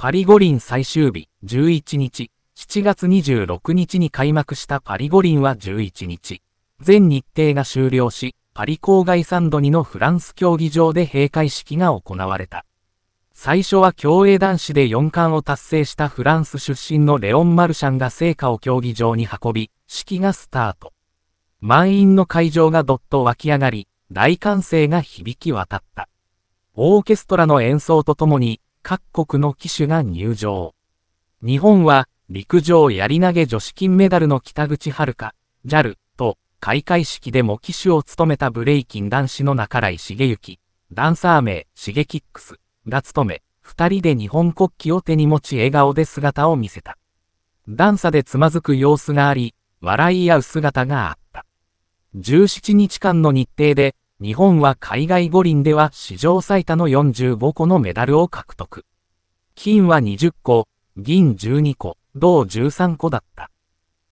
パリ五輪最終日11日、7月26日に開幕したパリ五輪は11日、全日程が終了し、パリ郊外サンドニのフランス競技場で閉会式が行われた。最初は競泳男子で4冠を達成したフランス出身のレオン・マルシャンが聖火を競技場に運び、式がスタート。満員の会場がどっと湧き上がり、大歓声が響き渡った。オーケストラの演奏とともに、各国の機種が入場。日本は、陸上やり投げ女子金メダルの北口遥香、JAL と、開会式でも機種を務めたブレイキン男子の中井茂之、ダンサー名、茂キックスが務め、二人で日本国旗を手に持ち笑顔で姿を見せた。段差でつまずく様子があり、笑い合う姿があった。17日間の日程で、日本は海外五輪では史上最多の45個のメダルを獲得。金は20個、銀12個、銅13個だった。